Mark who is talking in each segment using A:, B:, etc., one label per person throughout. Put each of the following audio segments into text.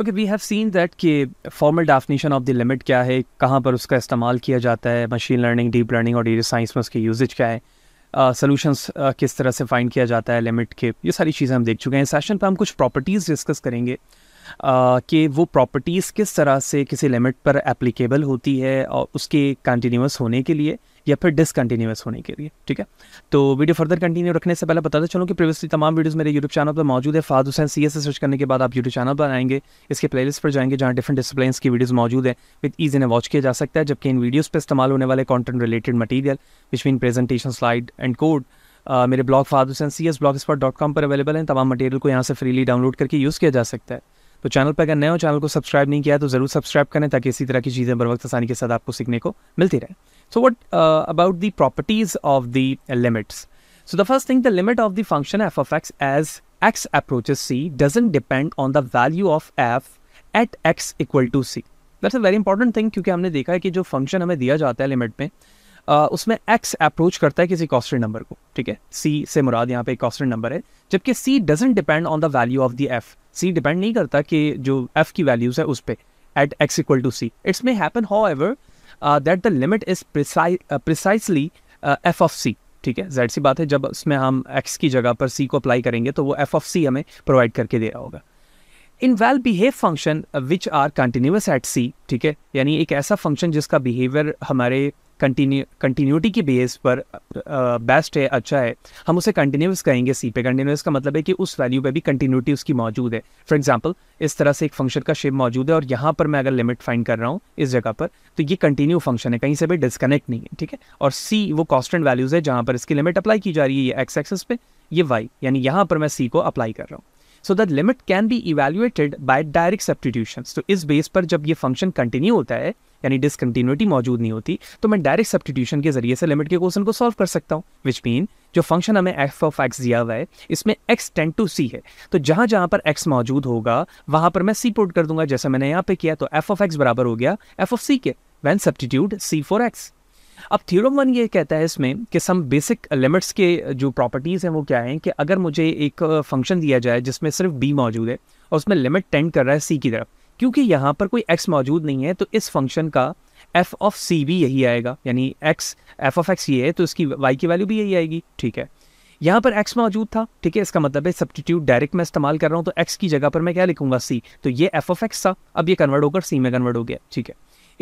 A: Okay we have seen that कि formal definition of the limit क्या है कहाँ पर उसका इस्तेमाल किया जाता है मशीन लर्निंग डीप लर्निंग और डेटा साइंस में उसकी यूजेज क्या है सोल्यूशंस uh, uh, किस तरह से फाइंड किया जाता है लिमिट के ये सारी चीज़ें हम देख चुके हैं सेशन पर हम कुछ प्रॉपर्टीज़ डिस्कस करेंगे uh, कि वो प्रॉपर्टीज़ किस तरह से किसी लिमिट पर एप्लीकेबल होती है और उसके कंटिन्यूस होने के लिए या फिर डिसकंटिन्यूस होने के लिए ठीक है तो वीडियो फर्दर कंटिन्यू रखने से पहले बताते चलूँ कि प्रीवियसली तमाम वीडियोस मेरे यूट्यूब चैनल पर मौजूद है Fahad Hussain C S search करने के बाद आप यूट्यूब चैनल पर आएंगे इसके प्लेलिस्ट पर जाएंगे जहाँ डिफरेंट डिसिप्लिन्स की वीडियोज़ मौजूद है विद ईज इन्हें वॉच किया जा सकता है जबकि इन वीडियोज़ पर इस्तेमाल होने वाले content related material between presentation slide and code Uh, मेरे ब्लॉग फादुस सी एस ब्लॉग डॉट पर अवेलेबल हैं तमाम मटेरियल को यहाँ से फ्रीली डाउनलोड करके यूज़ किया जा सकता है तो चैनल पर अगर नए हो चैनल को सब्सक्राइब नहीं किया तो ज़रूर सब्सक्राइब करें ताकि इसी तरह की चीज़ें बर वक्त आसानी के साथ आपको सीखने को मिलती रहे so what about the properties of the limits so the first thing the limit of the function f of x as x approaches c doesn't depend on the value of f at x equal to c that's a very important thing क्योंकि हमने देखा है कि जो function हमें दिया जाता है लिमिट में उसमें एक्स अप्रोच करता है किसी कॉस्टरी नंबर को ठीक है सी से मुराद यहाँ पे कॉस्टरी नंबर है जबकि c doesn't depend on the value of the f c depend नहीं करता कि जो एफ की वैल्यूज है उस पर at x equal to c it's may happen however that the limit is precisely f of c ठीक है जेड सी बात है जब उसमें हम एक्स की जगह पर सी को अप्लाई करेंगे तो वो एफ ऑफ सी हमें प्रोवाइड करके दे रहा होगा in well behave function which are continuous at c ठीक है यानी एक ऐसा फंक्शन जिसका बिहेवियर हमारे कंटिन्यू कंटिन्यूटी के बेस पर बेस्ट है अच्छा है हम उसे कंटिन्यूस कहेंगे सी पे कंटिन्यूस का मतलब है कि उस वैल्यू पे भी कंटिन्यूटी उसकी मौजूद है फॉर एग्जांपल इस तरह से एक फंक्शन का शेप मौजूद है और यहाँ पर मैं अगर लिमिट फाइंड कर रहा हूँ इस जगह पर तो ये कंटिन्यू फंक्शन है कहीं से भी डिस्कनेक्ट नहीं है ठीक है और सी वो कॉन्स्टेंट वैल्यूज़ है जहाँ पर इसकी लिमिट अप्लाई की जा रही है ये एक्स एक्सेस पे ये वाई यानी यहाँ पर मैं सी को अप्लाई कर रहा हूँ so that limit can be evaluated by direct substitution तो इस बेस पर जब ये फंक्शन कंटिन्यू होता है यानी डिसकंटिन्यूटी मौजूद नहीं होती तो मैं डायरेक्ट सब्सटीट्यूशन के जरिए से लिमिट के क्वेश्चन को सॉल्व कर सकता हूँ विच मीन जो फंक्शन हमें एफ ऑफ एक्स दिया हुआ है इसमें एक्स टेन टू सी है तो जहाँ जहाँ पर एक्स मौजूद होगा वहाँ पर मैं सी पुट कर दूंगा जैसा मैंने यहाँ पे किया तो एफ ऑफ एक्स बराबर हो गया एफ ऑफ सी के when substitute c for x अब थ्योरम वन ये कहता है इसमें कि सम बेसिक लिमिट्स के जो प्रॉपर्टीज़ हैं वो क्या हैं कि अगर मुझे एक फंक्शन दिया जाए जिसमें सिर्फ बी मौजूद है और उसमें लिमिट टेंड कर रहा है सी की तरफ क्योंकि यहाँ पर कोई एक्स मौजूद नहीं है तो इस फंक्शन का एफ ऑफ सी भी यही आएगा यानी एक्स एफ ऑफ एक्स ये है तो इसकी वाई की वैल्यू भी यही आएगी ठीक है यहाँ पर एक्स मौजूद था ठीक है इसका मतलब है सब्सटीट्यूट डायरेक्ट मैं इस्तेमाल कर रहा हूँ तो एक्स की जगह पर मैं क्या लिखूंगा सी तो ये एफ ऑफ एक्स था अब ये कन्वर्ट होकर सी में कन्वर्ट हो गया ठीक है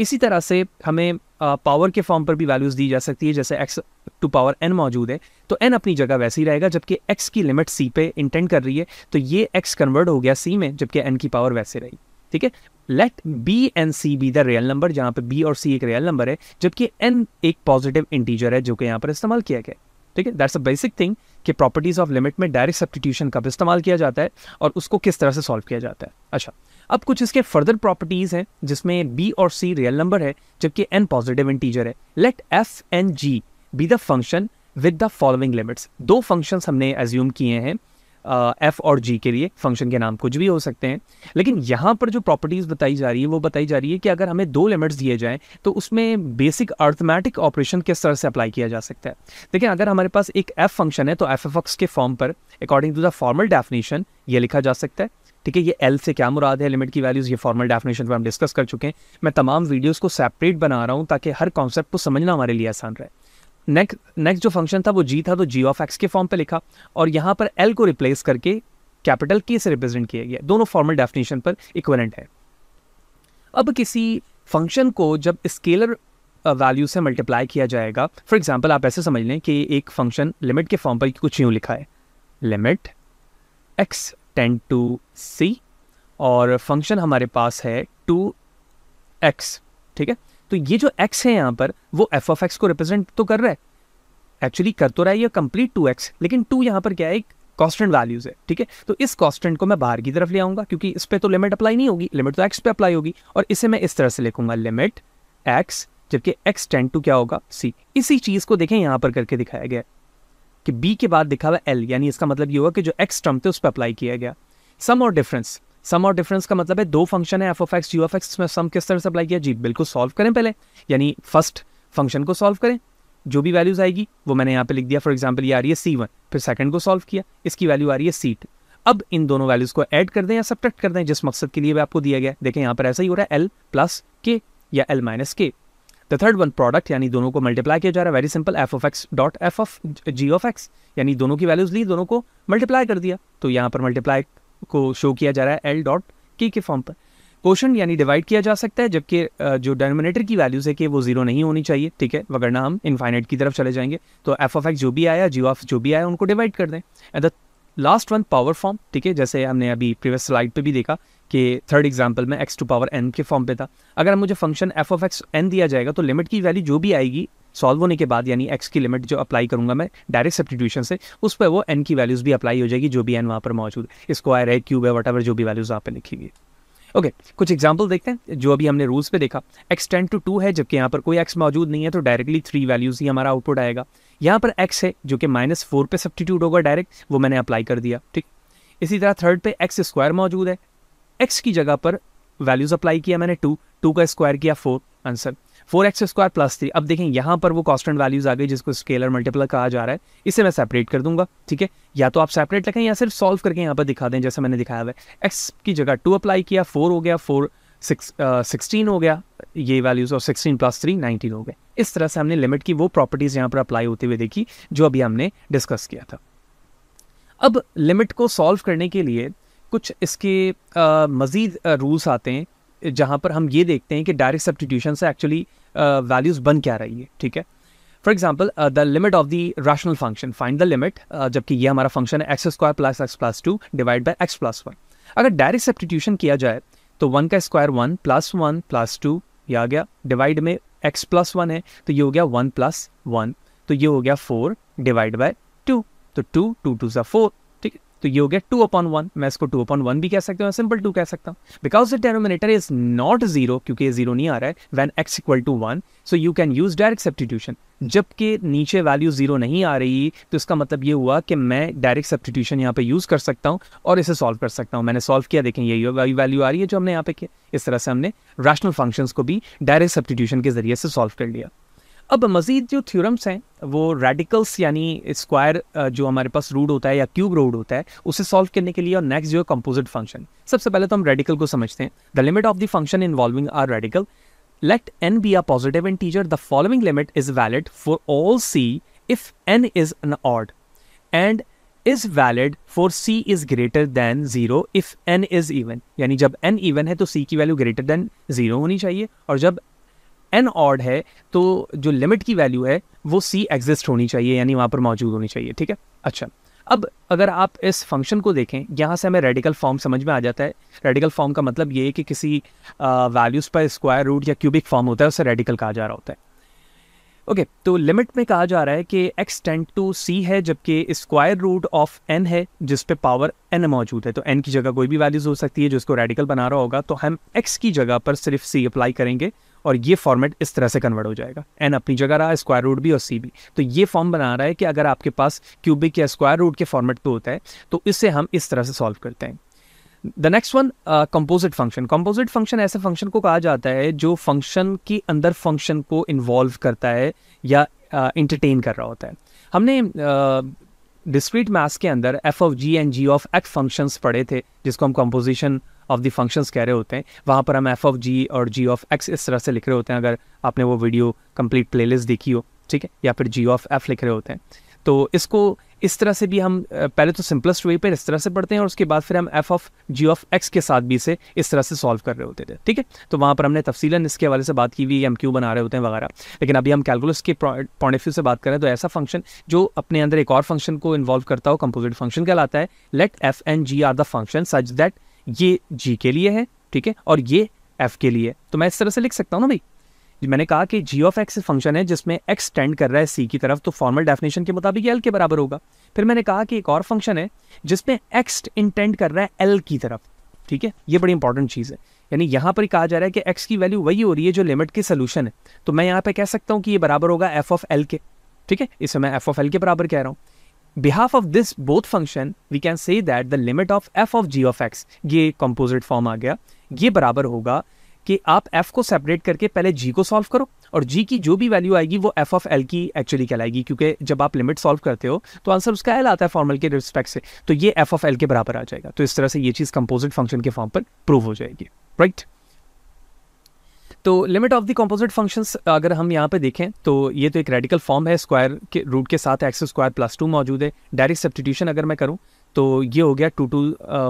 A: इसी तरह से हमें पावर के फॉर्म पर भी वैल्यूज़ दी जा सकती है जैसे एक्स टू पावर एन मौजूद है तो एन अपनी जगह वैसे ही रहेगा जबकि एक्स की लिमिट सी पे इंटेंड कर रही है तो ये एक्स कन्वर्ट हो गया सी में जबकि एन की पावर वैसे रही ठीक है let b and c be the real number जहां पे बी और सी एक रियल नंबर है जबकि एन एक पॉजिटिव इंटीजर है जो कि यहां पर इस्तेमाल किया गया ठीक है दैट्स अ बेसिक थिंग कि प्रॉपर्टीज ऑफ लिमिट में डायरेक्ट सब्सटीट्यूशन कब इस्तेमाल किया जाता है और उसको किस तरह से सॉल्व किया जाता है अच्छा अब कुछ इसके फर्दर प्रॉपर्टीज हैं जिसमें बी और सी रियल नंबर है जबकि एन पॉजिटिव इंटीजर है let f and g be the function with the following limits दो फंक्शंस हमने एज्यूम किए हैं एफ और जी के लिए फंक्शन के नाम कुछ भी हो सकते हैं लेकिन यहाँ पर जो प्रॉपर्टीज़ बताई जा रही है वो बताई जा रही है कि अगर हमें दो लिमिट्स दिए जाएँ तो उसमें बेसिक अर्थमेटिक ऑपरेशन किस तरह से अप्लाई किया जा सकता है देखिए अगर हमारे पास एक एफ फंक्शन है तो एफ एफ एक्स के फॉर्म पर according to the formal definition ये लिखा जा सकता है ठीक है ये एल से क्या मुराद है लिमिट की वैल्यूज़ ये फॉर्मल डेफिनेशन पर हम डिस्कस कर चुके हैं मैं तमाम वीडियोज़ को सेपरेट बना रहा हूँ ताकि हर कॉन्सेप्ट को समझना हमारे लिए आसान रहे नेक्स्ट नेक्स्ट जो फंक्शन था वो जी था तो जी ऑफ एक्स के फॉर्म पे लिखा और यहाँ पर एल को रिप्लेस करके कैपिटल के से रिप्रेजेंट किया गया दोनों फॉर्मल डेफिनेशन पर इक्वलेंट है अब किसी फंक्शन को जब स्केलर वैल्यू uh, से मल्टीप्लाई किया जाएगा फॉर एग्जाम्पल आप ऐसे समझ लें कि एक फंक्शन लिमिट के फॉर्म पर कुछ यूँ लिखा है limit x tend to c और फंक्शन हमारे पास है टू एक्स ठीक है तो ये जो एक्स है यहाँ पर वो एफ ऑफ एक्स को रिप्रेजेंट तो कर रहा है एक्चुअली कर तो रहा है ये कंप्लीट टू एक्स लेकिन टू यहाँ पर क्या है एक कॉन्स्टेंट वैल्यूज है ठीक है तो इस कॉन्स्टेंट को मैं बाहर की तरफ ले आऊंगा क्योंकि इस पर तो लिमिट अप्लाई नहीं होगी लिमिट तो एक्स पे अप्लाई होगी और इसे मैं इस तरह से लिखूंगा लिमिट एक्स जबकि एक्स टेंड टू क्या होगा सी इसी चीज को देखें यहाँ पर करके दिखाया गया कि बी के बाद दिखा हुआ एल यानी इसका मतलब ये होगा कि जो एक्स टर्म थे उस पर अप्लाई किया गया सम और डिफरेंस सम और डिफरेंस का मतलब है दो फंक्शन है एफ ऑफ एक्स यू एफ एक्स में सम किस तरह से अप्लाई किया जी बिल्कुल सॉल्व करें पहले यानी फर्स्ट फंक्शन को सॉल्व करें जो भी वैल्यूज आएगी वो मैंने यहाँ पे लिख दिया फॉर एग्जाम्पल ये आ रही है सी वन फिर सेकंड को सॉल्व किया इसकी वैल्यू आ रही है सीट अब इन दोनों वैल्यूज को ऐड कर दें या सब्ट्रैक्ट कर दें जिस मकसद के लिए भी आपको दिया गया देखें यहाँ पर ऐसा ही हो रहा है एल प्लस के या L minus K the third one product यानी दोनों को मल्टीप्लाई किया जा रहा है very simple f of x dot f of g of x यानी दोनों की वैल्यूज ली दोनों को मल्टीप्लाई कर दिया तो यहाँ पर मल्टीप्लाई को शो किया जा रहा है एल डॉट के के फॉर्म पर क्वेश्चन यानी डिवाइड किया जा सकता है जबकि जो डायनोमिनेटर की वैल्यूज है कि वो जीरो नहीं होनी चाहिए ठीक है वगरना हम इन्फाइनेट की तरफ चले जाएंगे तो एफ ऑफ एक्स जो भी आया जी ऑफ जो भी आया उनको डिवाइड कर दें at the last one power form ठीक है जैसे हमने अभी प्रीवियस स्लाइड पे भी देखा कि थर्ड एग्जाम्पल में एक्स टू पावर एन के फॉर्म पे था अगर मुझे function f of x n दिया जाएगा तो लिमिट की वैल्यू जो भी आएगी सॉल्व होने के बाद यानी एक्स की लिमिट जो अप्लाई करूँगा मैं डायरेक्ट सब्सटीट्यूशन से उस पर वो एन की वैल्यूज़ भी अप्लाई हो जाएगी जो भी एन वहाँ पर मौजूद है स्क्वायर है क्यूब है वट जो भी वैल्यूज़ वहाँ पर लिखी हुई ओके okay, कुछ एग्जाम्पल देखते हैं जो अभी हमने रूल्स पे देखा एक्स टेंड टू टू है जबकि यहाँ पर कोई एक्स मौजूद नहीं है तो डायरेक्टली थ्री वैल्यूज ही हमारा आउटपुट आएगा यहाँ पर एक्स है जो कि माइनस फोर पे सब्सटीट्यूट होगा डायरेक्ट वो मैंने अप्लाई कर दिया ठीक इसी तरह थर्ड पे एक्स स्क्वायर मौजूद है एक्स की जगह पर वैल्यूज अप्लाई किया मैंने टू टू का स्क्वायर किया four answer four x square plus three अब देखें यहाँ पर वो कॉन्स्टेंट वैल्यूज आ गई जिसको स्केलर मल्टीप्लर कहा जा रहा है इसे मैं सेपरेट कर दूंगा ठीक है या तो आप सेपरेट रखें या सिर्फ सॉल्व करके यहाँ पर दिखा दें जैसे मैंने दिखाया हुआ है एक्स की जगह टू अप्लाई किया फोर हो गया फोर सिक्स सिक्सटीन हो गया ये वैल्यूज और सिक्सटीन प्लस थ्री नाइनटीन हो गए इस तरह से हमने लिमिट की वो प्रॉपर्टीज़ यहाँ पर अप्लाई होते हुए देखी जो अभी हमने डिस्कस किया था अब लिमिट को सॉल्व करने के लिए कुछ इसके uh, मज़ीद रूल्स uh, आते हैं जहाँ पर हम ये देखते हैं कि डायरेक्ट सब्सटीट्यूशन से एक्चुअली वैल्यूज़ uh, बन क्या रही है ठीक है for example the limit of the rational function find the limit जबकि ये हमारा फंक्शन है x square plus x plus two divide by x plus one अगर डायरेक्ट सब्सटीट्यूशन किया जाए तो वन का square one plus one plus two ये आ गया डिवाइड में एक्स प्लस वन है तो ये हो गया वन प्लस वन तो ये हो गया फोर डिवाइड बाय टू तो टू टू टू सा फोर तो ये हो गया टू अपॉन वन मैं इसको टू अपॉन वन भी कह सकता हूँ सिंपल टू कह सकता हूँ because the denominator is not zero क्योंकि ये जीरो नहीं आ रहा है when x equal to one so you can use direct substitution जबकि नीचे वैल्यू जीरो नहीं आ रही तो इसका मतलब ये हुआ कि मैं डायरेक्ट सब्सटीट्यूशन यहाँ पे यूज कर सकता हूँ और इसे सॉल्व कर सकता हूँ मैंने सॉल्व किया देखें यही वैल्यू आ रही है जो हमने यहाँ पे किया इस तरह से हमने रैशनल फंक्शंस को भी डायरेक्ट सब्सटीट्यूशन के जरिए से सॉल्व कर लिया अब मज़ीद जो थ्योरम्स हैं वो रेडिकल्स यानी स्क्वायर जो हमारे पास रूट होता है या क्यूब रूट होता है उसे सॉल्व करने के लिए और नेक्स्ट जो है कंपोजिट फंक्शन सबसे पहले तो हम रेडिकल को समझते हैं the limit of the function involving are radical let n be be positive an integer the following limit is valid for all c if n is an odd and is valid for c is greater than zero if n is even यानी जब N even है तो सी की value greater than zero होनी चाहिए और जब N odd है तो जो लिमिट की वैल्यू है वो सी एग्जिस्ट होनी चाहिए यानी वहाँ पर मौजूद होनी चाहिए ठीक है अच्छा अब अगर आप इस फंक्शन को देखें यहाँ से हमें रेडिकल फॉर्म समझ में आ जाता है रेडिकल फॉर्म का मतलब ये है कि किसी वैल्यूज़ पर स्क्वायर रूट या क्यूबिक फॉर्म होता है उसे रेडिकल कहा जा रहा होता है ओके okay, तो लिमिट में कहा जा रहा है कि एक्स टेंट टू सी है जबकि स्क्वायर रूट ऑफ एन है जिस पे पावर एन मौजूद है तो एन की जगह कोई भी वैल्यूज हो सकती है जिसको रेडिकल बना रहा होगा तो हम एक्स की जगह पर सिर्फ सी अप्लाई करेंगे और ये फॉर्मेट इस तरह से कन्वर्ट हो जाएगा एन अपनी जगह रहा स्क्वायर रूट भी और सी भी तो ये फॉर्म बना रहा है कि अगर आपके पास क्यूबिक या स्क्वायर रूट के फॉर्मेट पर होता है तो इसे हम इस तरह से सॉल्व करते हैं the next one composite function composite function ऐसे फंक्शन को कहा जाता है जो फंक्शन के अंदर फंक्शन को इन्वॉल्व करता है या इंटरटेन uh, कर रहा होता है हमने डिस्क्रीट uh, मैथ्स के अंदर f of g and g of x functions पढ़े थे जिसको हम कंपोजिशन ऑफ दी फंक्शंस कह रहे होते हैं वहाँ पर हम एफ ऑफ जी और जी ऑफ एक्स इस तरह से लिख रहे होते हैं अगर आपने वो वीडियो कंप्लीट प्लेलिस्ट देखी हो ठीक है या फिर जी ऑफ एफ लिख रहे होते हैं तो इसको इस तरह से भी हम पहले तो सिंपलेस्ट वे पर इस तरह से पढ़ते हैं और उसके बाद फिर हम f of g of x के साथ भी इसे इस तरह से सॉल्व कर रहे होते थे ठीक है तो वहाँ पर हमने तफसीला इसके हवाले से बात की हुई एम क्यू बना रहे होते हैं वगैरह लेकिन अभी हम कैलकुलस के पॉइंट ऑफ व्यू से बात करें तो ऐसा फंक्शन जो अपने अंदर एक और फंक्शन को इन्वॉल्व करता हो कंपोजिट फंक्शन कहलाता है let F and ji are the function such that ये जी के लिए है ठीक है और ये एफ के लिए तो मैं इस तरह से लिख सकता हूँ ना भाई मैंने कहा कि जी ऑफ एक्स फंक्शन है जिसमें एक्स टेंड कर रहा है सी की तरफ तो फॉर्मल डेफिनेशन के मुताबिक एल के बराबर होगा फिर मैंने कहा कि एक और फंक्शन है जिसमें एक्स इंटेंड कर रहा है एल की तरफ ठीक है ये बड़ी इंपॉर्टेंट चीज़ है यानी यहाँ पर कहा जा रहा है कि एक्स की वैल्यू वही हो रही है जो लिमिट की सोल्यूशन है तो मैं यहाँ पर कह सकता हूँ कि ये बराबर होगा एफ ऑफ एल के ठीक है इसे मैं एफ ऑफ एल के बराबर कह रहा हूँ behalf of this both function we can say that the limit of f of g of x ये कंपोजिट फॉर्म आ गया ये बराबर होगा कि आप एफ को सेपरेट करके पहले जी को सॉल्व करो और जी की जो भी वैल्यू आएगी वो एफ ऑफ एल की एक्चुअली कहलाएगी क्योंकि जब आप लिमिट सॉल्व करते हो तो आंसर उसका एल आता है फॉर्मल के रिस्पेक्ट से तो ये एफ ऑफ एल के बराबर आ जाएगा तो इस तरह से ये चीज़ कंपोजिट फंक्शन के फॉर्म पर प्रूव हो जाएगी राइट right? तो limit of the composite functions अगर हम यहाँ पे देखें तो ये तो एक रेडिकल फॉर्म है स्क्वायर के रूट के साथ एक्स स्क्वायर प्लस टू मौजूद है डायरेक्ट सब्सटीट्यूशन अगर मैं करूँ तो ये हो गया two two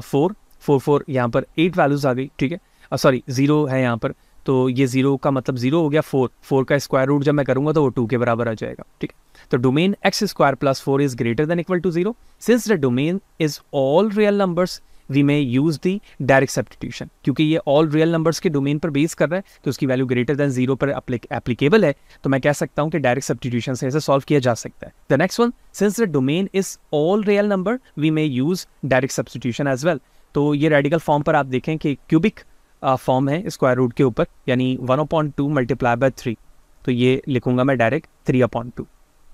A: four four four यहाँ पर एट वैल्यूज़ आ गई ठीक है सॉरी uh, ज़ीरो है यहाँ पर तो ये ज़ीरो का मतलब ज़ीरो हो गया फोर फोर का स्क्वायर रूट जब मैं करूँगा तो वो टू के बराबर आ जाएगा ठीक है तो domain x square plus four is greater than equal to zero since the domain is all real numbers we may use the direct substitution क्योंकि ये ऑल रियल नंबर्स के डोमेन पर बेस कर रहा है तो उसकी वैल्यू ग्रेटर दैन जीरो पर एप्लीकेबल है तो मैं कह सकता हूँ कि डायरेक्ट सब्सटीट्यूशन से इसे सॉल्व किया जा सकता है the next one since the domain is all real number we may use direct substitution as well तो ये रेडिकल फॉर्म पर आप देखें कि क्यूबिक फॉर्म uh, है स्क्वायर रूट के ऊपर यानी one upon two multiply by three तो ये लिखूंगा मैं डायरेक्ट थ्री अपॉइंट टू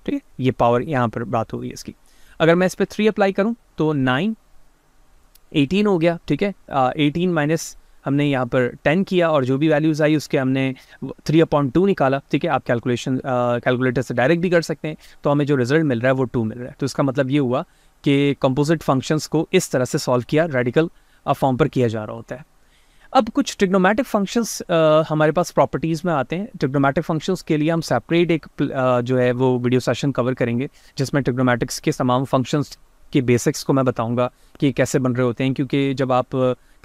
A: ठीक है ये पावर यहाँ पर बात हो गई इसकी अगर मैं इस पर थ्री अप्लाई करूँ तो नाइन एटीन हो गया ठीक है एटीन माइनस हमने यहाँ पर टेन किया और जो भी वैल्यूज़ आई उसके हमने थ्री अपॉइंट टू निकाला ठीक है आप कैलकुलेशन कैलकुलेटर से डायरेक्ट भी कर सकते हैं तो हमें जो रिजल्ट मिल रहा है वो टू मिल रहा है तो इसका मतलब ये हुआ कि कंपोजिट फंक्शंस को इस तरह से सॉल्व किया रेडिकल फॉर्म पर किया जा रहा होता है अब कुछ ट्रिग्नोमेटिक फंक्शंस हमारे पास प्रॉपर्टीज़ में आते हैं ट्रिग्नोमेटिक फंक्शंस के लिए हम सेपरेट एक आ, जो है वो वीडियो सेशन कवर करेंगे जिसमें ट्रिग्नोमेटिक्स के तमाम फंक्शंस के बेसिक्स को मैं बताऊंगा कि कैसे बन रहे होते हैं क्योंकि जब आप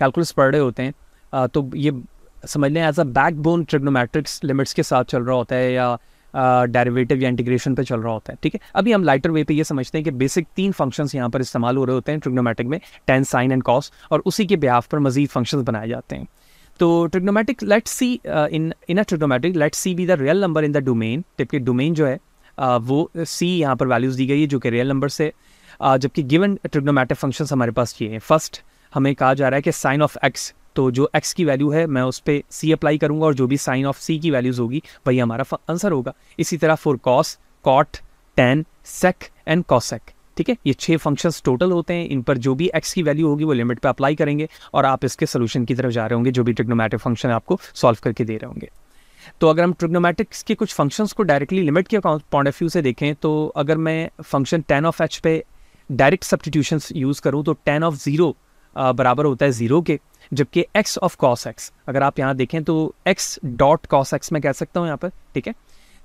A: कैलकुलस पढ़ रहे होते हैं तो ये समझ लें as a backbone trigonometrics limits के साथ चल रहा होता है या डेरिवेटिव या इंटीग्रेशन पे चल रहा होता है ठीक है अभी हम लाइटर वे पे ये समझते हैं कि बेसिक तीन फंक्शंस यहाँ पर इस्तेमाल हो रहे होते हैं ट्रिग्नोमेटिक में टेन साइन एंड कॉस और उसी के ब्याह पर मजीद फंक्शंस बनाए जाते हैं तो trigonometric let c in in a trigonometric let c be the real number in the domain जबकि डोमेन जो है uh, वो सी यहाँ पर वैल्यूज़ दी गई है जो कि रियल नंबर से जबकि गिवन ट्रिग्नोमेटिक फंक्शन हमारे पास ये हैं फर्स्ट हमें कहा जा रहा है कि साइन ऑफ एक्स तो जो x की वैल्यू है मैं उस पर सी अप्लाई करूंगा और जो भी साइन ऑफ c की वैल्यूज़ होगी वही हमारा आंसर होगा इसी तरह for cos cot tan sec and cosec ठीक है ये छह फंक्शंस टोटल होते हैं इन पर जो भी x की वैल्यू होगी वो लिमिट पे अप्लाई करेंगे और आप इसके सोल्यूशन की तरफ जा रहे होंगे जो भी ट्रिग्नोमेटिक फंक्शन आपको सॉल्व करके दे रहे होंगे तो अगर हम ट्रिग्नोमेटिक्स के कुछ फंक्शंस को डायरेक्टली लिमिट के पॉइंट ऑफ व्यू से देखें तो अगर मैं फंक्शन टेन ऑफ एच पे डायरेक्ट सब्सटीट्यूशन यूज़ करूँ तो टेन ऑफ ज़ीरो बराबर होता है ज़ीरो के जबकि एक्स ऑफ कॉस एक्स अगर आप यहाँ देखें तो एक्स डॉट कॉस एक्स मैं कह सकता हूँ यहाँ पर ठीक है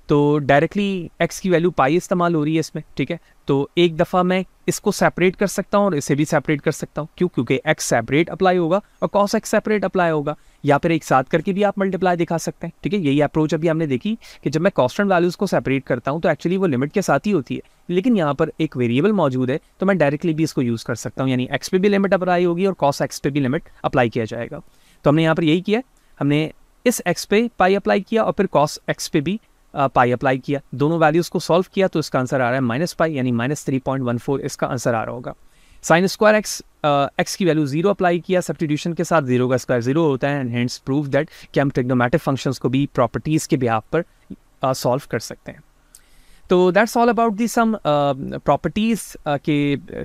A: तो डायरेक्टली एक्स की वैल्यू पाई इस्तेमाल हो रही है इसमें ठीक है तो एक दफ़ा मैं इसको सेपरेट कर सकता हूँ और इसे भी सेपरेट कर सकता हूँ क्यों क्योंकि एक्स सेपरेट अप्लाई होगा और कॉस एक्स सेपरेट अप्लाई होगा या फिर एक साथ करके भी आप मल्टीप्लाई दिखा सकते हैं ठीक है यही अप्रोच अभी हमने देखी कि जब मैं कॉन्स्टेंट वैल्यूज़ को सेपरेट करता हूँ तो एक्चुअली वो लिमिट के साथ ही होती है लेकिन यहाँ पर एक वेरिएबल मौजूद है तो मैं डायरेक्टली भी इसको यूज़ कर सकता हूँ यानी एक्स पे भी लिमिट अप्लाई होगी और कॉस एक्स पे भी लिमिट अप्लाई किया जाएगा तो हमने यहाँ पर यही किया हमने इस एक्स पे पाई अप्लाई किया और फिर कॉस एक्स पे भी पाई अप्लाई किया दोनों वैल्यूज़ को सॉल्व किया तो इसका आंसर आ रहा है माइनस पाई यानी minus three point one four इसका आंसर आ रहा होगा साइन स्क्वायर एक्स एक्स की वैल्यू जीरो अप्लाई किया सब्सटीट्यूशन के साथ जीरो का स्क्वायर जीरो होता है एंड हैंड्स प्रूव दैट कि हम टेक्नोमेटिक फंक्शंस को भी प्रॉपर्टीज़ के बिहाफ पर सॉल्व uh, कर सकते हैं तो that's all about the some properties के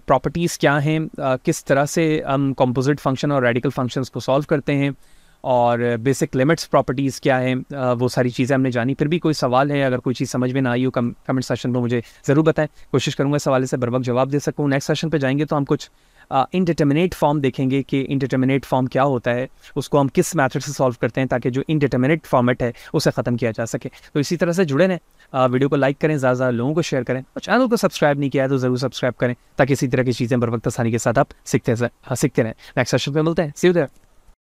A: प्रॉपर्टीज़ क्या हैं uh, किस तरह से हम कंपोजिट फंक्शन और रेडिकल फंक्शंस को सॉल्व करते हैं और बेसिक लिमिट्स प्रॉपर्टीज़ क्या हैं वो सारी चीज़ें हमने जानी फिर भी कोई सवाल है अगर कोई चीज़ समझ में ना आई हो कम कमेंट सेशन में मुझे ज़रूर बताएं कोशिश करूँगा सवाल से बरबक जवाब दे सकूँ नेक्स्ट सेशन पर जाएंगे तो हम कुछ इनडिटर्मिनेट फॉर्म देखेंगे कि इनडिटर्मिनेट फॉर्म क्या होता है उसको हम किस मैथड से सॉल्व करते हैं ताकि जो इनडिटर्मिनेट फॉर्मेट है उसे ख़त्म किया जा सके तो इसी तरह से जुड़े रहें वीडियो को लाइक करें ज़्यादा ज़्यादा लोगों को शेयर करें और चैनल को सब्सक्राइब नहीं किया है तो ज़रूर सब्सक्राइब करें ताकि इसी तरह की चीज़ें बर वक्त आसानी के साथ आप सीखते सीखते रहें नेक्स्ट सेशन पर मिलते हैं सीधे